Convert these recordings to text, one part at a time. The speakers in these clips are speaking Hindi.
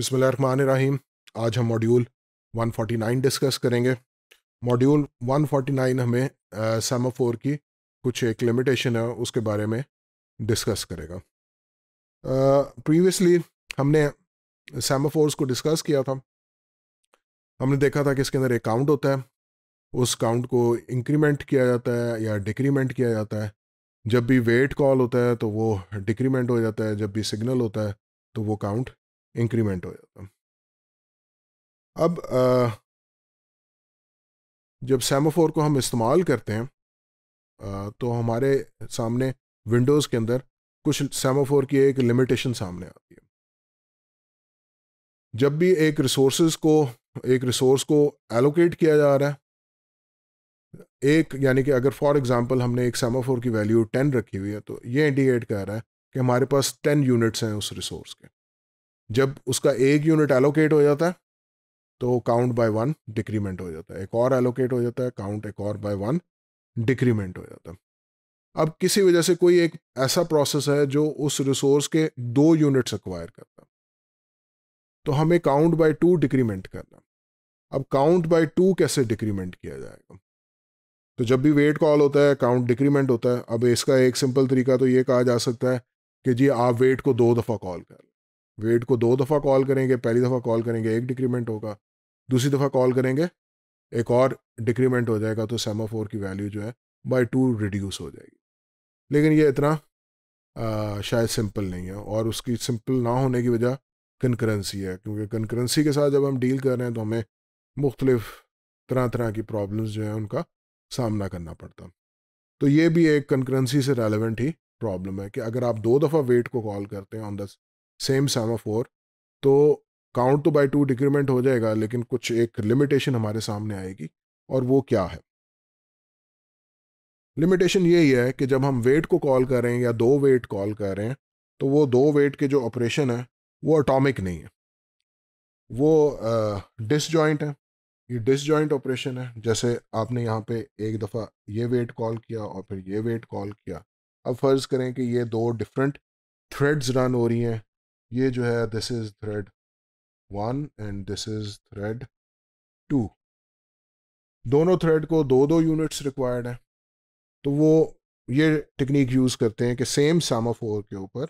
रहीम आज हम मॉड्यूल 149 डिस्कस करेंगे मॉड्यूल 149 हमें सेमाफोर की कुछ एक लिमिटेशन है उसके बारे में डिस्कस करेगा प्रीवियसली हमने सेमाफोर्स को डिस्कस किया था हमने देखा था कि इसके अंदर एक काउंट होता है उस काउंट को इंक्रीमेंट किया जाता है या डिक्रीमेंट किया जाता है जब भी वेट कॉल होता है तो वो डिक्रीमेंट हो जाता है जब भी सिग्नल होता है तो वो काउंट इंक्रीमेंट हो जाता अब जब सेमोफोर को हम इस्तेमाल करते हैं तो हमारे सामने विंडोज़ के अंदर कुछ सेमोफोर की एक लिमिटेशन सामने आती है जब भी एक रिसोर्स को एक रिसोर्स को एलोकेट किया जा रहा है एक यानी कि अगर फॉर एग्जांपल हमने एक सेमाफोर की वैल्यू टेन रखी हुई है तो ये इंडिकेट कर रहा है कि हमारे पास टेन यूनिट्स हैं उस रिसोर्स के जब उसका एक यूनिट एलोकेट हो जाता है तो काउंट बाय वन डिक्रीमेंट हो जाता है एक और एलोकेट हो जाता है काउंट एक और बाय वन डिक्रीमेंट हो जाता है अब किसी वजह से कोई एक ऐसा प्रोसेस है जो उस रिसोर्स के दो यूनिट्स एक्वायर करता तो हमें काउंट बाय टू डिक्रीमेंट करना अब काउंट बाय टू कैसे डिक्रीमेंट किया जाएगा तो जब भी वेट कॉल होता है काउंट डिक्रीमेंट होता है अब इसका एक सिंपल तरीका तो ये कहा जा सकता है कि जी आप वेट को दो दफ़ा कॉल कर वेट को दो दफ़ा कॉल करेंगे पहली दफ़ा कॉल करेंगे एक डिक्रीमेंट होगा दूसरी दफ़ा कॉल करेंगे एक और डिक्रीमेंट हो जाएगा तो सेमाफोर की वैल्यू जो है बाय टू रिड्यूस हो जाएगी लेकिन ये इतना आ, शायद सिंपल नहीं है और उसकी सिंपल ना होने की वजह कनकरेंसी है क्योंकि कनकरेंसी के साथ जब हम डील कर रहे हैं तो हमें मुख्तलिफ तरह तरह की प्रॉब्लम्स जो हैं उनका सामना करना पड़ता तो ये भी एक कनकरेंसी से रेलिवेंट ही प्रॉब्लम है कि अगर आप दो दफ़ा वेट को कॉल करते हैं ऑन द सेम सामाफोर तो काउंट तो बाय टू डिक्रीमेंट हो जाएगा लेकिन कुछ एक लिमिटेशन हमारे सामने आएगी और वो क्या है लिमिटेशन यही है कि जब हम वेट को कॉल कर रहे हैं या दो वेट कॉल कर रहे हैं तो वो दो वेट के जो ऑपरेशन है वो अटोमिक नहीं है वो डिसजॉइंट है ये डिसजॉइंट ऑपरेशन है जैसे आपने यहाँ पे एक दफ़ा ये वेट कॉल किया और फिर ये वेट कॉल किया अब फ़र्ज़ करें कि ये दो डिफरेंट थ्रेड्स रन हो रही हैं ये जो है this is thread one and this is thread two दोनों थ्रेड को दो दो यूनिट्स रिक्वायर्ड हैं तो वो ये टेक्निक यूज़ करते हैं कि सेम सामाफोर के ऊपर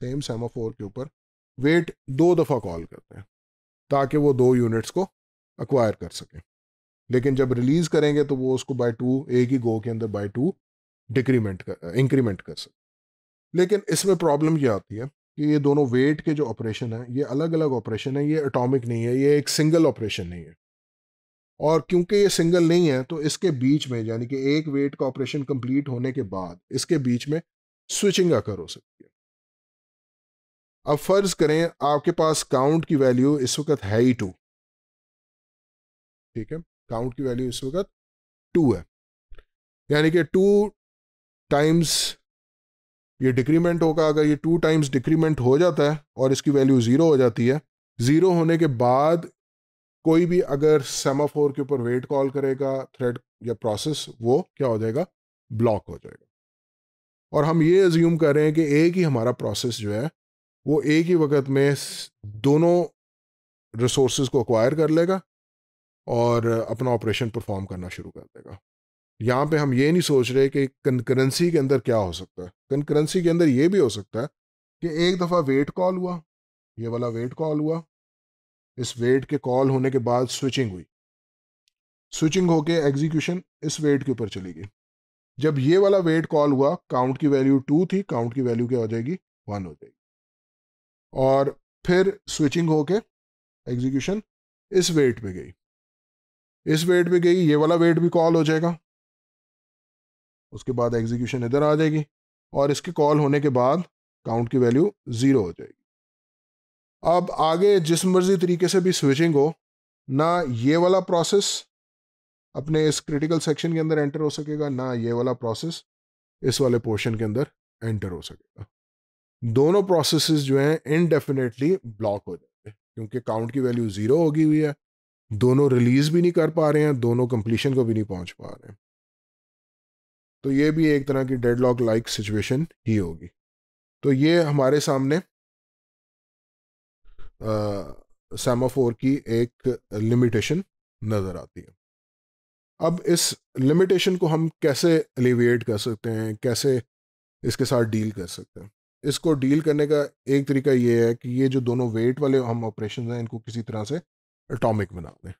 सेम सामाफोर के ऊपर वेट दो दफ़ा कॉल करते हैं ताकि वो दो यूनिट्स को अक्वायर कर सकें लेकिन जब रिलीज़ करेंगे तो वो उसको बाय टू एक ही गो के अंदर बाय टू डिक्रीमेंट कर इंक्रीमेंट कर सकते लेकिन इसमें प्रॉब्लम यह आती है कि ये दोनों वेट के जो ऑपरेशन है ये अलग अलग ऑपरेशन है ये अटोमिक नहीं है ये एक सिंगल ऑपरेशन नहीं है और क्योंकि ये सिंगल नहीं है तो इसके बीच में यानी कि एक वेट का ऑपरेशन कंप्लीट होने के बाद इसके बीच में स्विचिंग अकर हो सकती है अब फर्ज करें आपके पास काउंट की वैल्यू इस वक्त है ही टू ठीक है काउंट की वैल्यू इस वक्त टू है यानी कि टू टाइम्स ये डिक्रीमेंट होगा अगर ये टू टाइम्स डिक्रीमेंट हो जाता है और इसकी वैल्यू ज़ीरो हो जाती है ज़ीरो होने के बाद कोई भी अगर सेमाफोर के ऊपर वेट कॉल करेगा थ्रेड या प्रोसेस वो क्या हो जाएगा ब्लॉक हो जाएगा और हम ये एज्यूम कर रहे हैं कि एक ही हमारा प्रोसेस जो है वो एक ही वक्त में दोनों रिसोर्स को अक्वायर कर लेगा और अपना ऑपरेशन परफॉर्म करना शुरू कर देगा यहाँ पे हम ये नहीं सोच रहे कि कनकरेंसी के अंदर क्या हो सकता है कंकरेंसी के अंदर ये भी हो सकता है कि एक दफ़ा वेट कॉल हुआ ये वाला वेट कॉल हुआ इस वेट के कॉल होने के बाद स्विचिंग हुई स्विचिंग होके एग्जीक्यूशन इस वेट के ऊपर चली गई जब ये वाला वेट कॉल हुआ काउंट की वैल्यू टू थी काउंट की वैल्यू क्या हो जाएगी वन हो जाएगी और फिर स्विचिंग होके एग्जीक्यूशन इस वेट पे गई इस वेट पे गई ये वाला वेट भी कॉल हो जाएगा उसके बाद एग्जीक्यूशन इधर आ जाएगी और इसके कॉल होने के बाद काउंट की वैल्यू ज़ीरो हो जाएगी अब आगे जिस मर्जी तरीके से भी स्विचिंग हो ना ये वाला प्रोसेस अपने इस क्रिटिकल सेक्शन के अंदर एंटर हो सकेगा ना ये वाला प्रोसेस इस वाले पोर्शन के अंदर एंटर हो सकेगा दोनों प्रोसेस जो हैं इनडेफिनेटली ब्लॉक हो जाते हैं क्योंकि काउंट की वैल्यू ज़ीरो होगी हुई है दोनों रिलीज़ भी नहीं कर पा रहे हैं दोनों कंप्लीशन को भी नहीं पहुंच पा रहे हैं तो ये भी एक तरह की डेडलॉक लाइक सिचुएशन ही होगी तो ये हमारे सामने सेमाफोर की एक लिमिटेशन नज़र आती है अब इस लिमिटेशन को हम कैसे एलिविएट कर सकते हैं कैसे इसके साथ डील कर सकते हैं इसको डील करने का एक तरीका ये है कि ये जो दोनों वेट वाले हम ऑपरेशन हैं इनको किसी तरह से एटॉमिक बना दें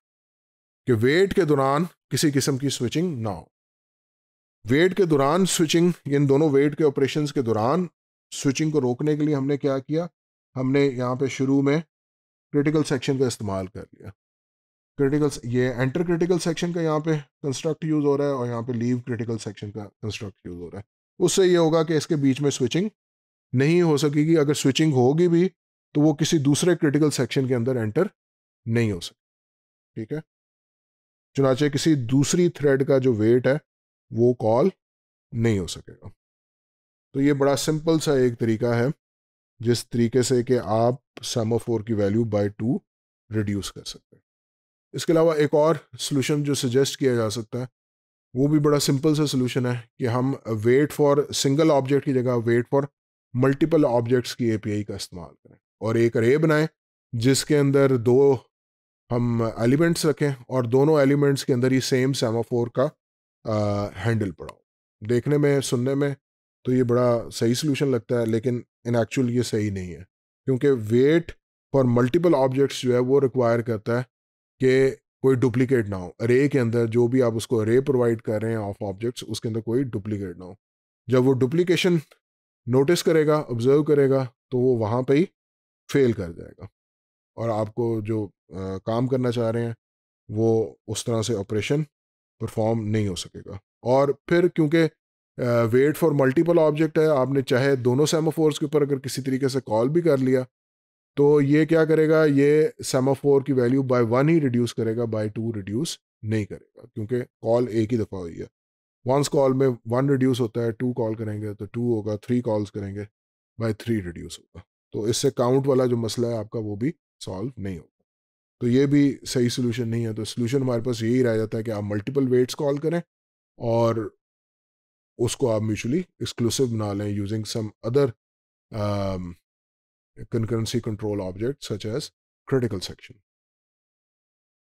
कि वेट के दौरान किसी किस्म की स्विचिंग ना हो वेट के दौरान स्विचिंग इन दोनों वेट के ऑपरेशंस के दौरान स्विचिंग को रोकने के लिए हमने क्या किया हमने यहाँ पे शुरू में क्रिटिकल सेक्शन का इस्तेमाल कर लिया क्रिटिकल ये एंटर क्रिटिकल सेक्शन का यहाँ पे कंस्ट्रक्ट यूज़ हो रहा है और यहाँ पे लीव क्रिटिकल सेक्शन का कंस्ट्रक्ट यूज़ हो रहा है उससे ये होगा कि इसके बीच में स्विचिंग नहीं हो सकेगी अगर स्विचिंग होगी भी तो वो किसी दूसरे क्रिटिकल सेक्शन के अंदर एंटर नहीं हो सकती ठीक है चुनाचे किसी दूसरी थ्रेड का जो वेट है वो कॉल नहीं हो सकेगा तो ये बड़ा सिंपल सा एक तरीका है जिस तरीके से कि आप सेमोफोर की वैल्यू बाय टू रिड्यूस कर सकते हैं इसके अलावा एक और सोल्यूशन जो सजेस्ट किया जा सकता है वो भी बड़ा सिंपल सा सोल्यूशन है कि हम वेट फॉर सिंगल ऑब्जेक्ट की जगह वेट फॉर मल्टीपल ऑब्जेक्ट्स की एपीआई का इस्तेमाल करें और एक रे बनाएं जिसके अंदर दो हम एलिमेंट्स रखें और दोनों एलिमेंट्स के अंदर ही सेम सेमाफोर का हैंडल पड़ाओ देखने में सुनने में तो ये बड़ा सही सोल्यूशन लगता है लेकिन इन एक्चुअल ये सही नहीं है क्योंकि वेट फॉर मल्टीपल ऑब्जेक्ट्स जो है वो रिक्वायर करता है कि कोई डुप्लीकेट ना हो अरे के अंदर जो भी आप उसको अरे प्रोवाइड कर रहे हैं ऑफ ऑब्जेक्ट्स उसके अंदर कोई डुप्लीकेट ना हो जब वो डुप्लीकेशन नोटिस करेगा ऑब्जर्व करेगा तो वो वहाँ पे ही फेल कर जाएगा और आपको जो आ, काम करना चाह रहे हैं वो उस तरह से ऑपरेशन परफॉर्म नहीं हो सकेगा और फिर क्योंकि वेट फॉर मल्टीपल ऑब्जेक्ट है आपने चाहे दोनों सेमाफोर्स के ऊपर अगर किसी तरीके से कॉल भी कर लिया तो ये क्या करेगा ये सेमाफोर की वैल्यू बाय वन ही रिड्यूस करेगा बाय टू रिड्यूस नहीं करेगा क्योंकि कॉल एक ही दफ़ा हुई है वंस कॉल में वन रिड्यूस होता है टू कॉल करेंगे तो टू होगा थ्री कॉल्स करेंगे बाय थ्री रिड्यूस होगा तो इससे काउंट वाला जो मसला है आपका वो भी सॉल्व नहीं होगा तो ये भी सही सोल्यूशन नहीं है तो सोल्यूशन हमारे पास यही रह जाता है कि आप मल्टीपल वेट्स कॉल करें और उसको आप म्यूचुअली एक्सक्लूसिव बना लें using some other concurrency control object such as critical section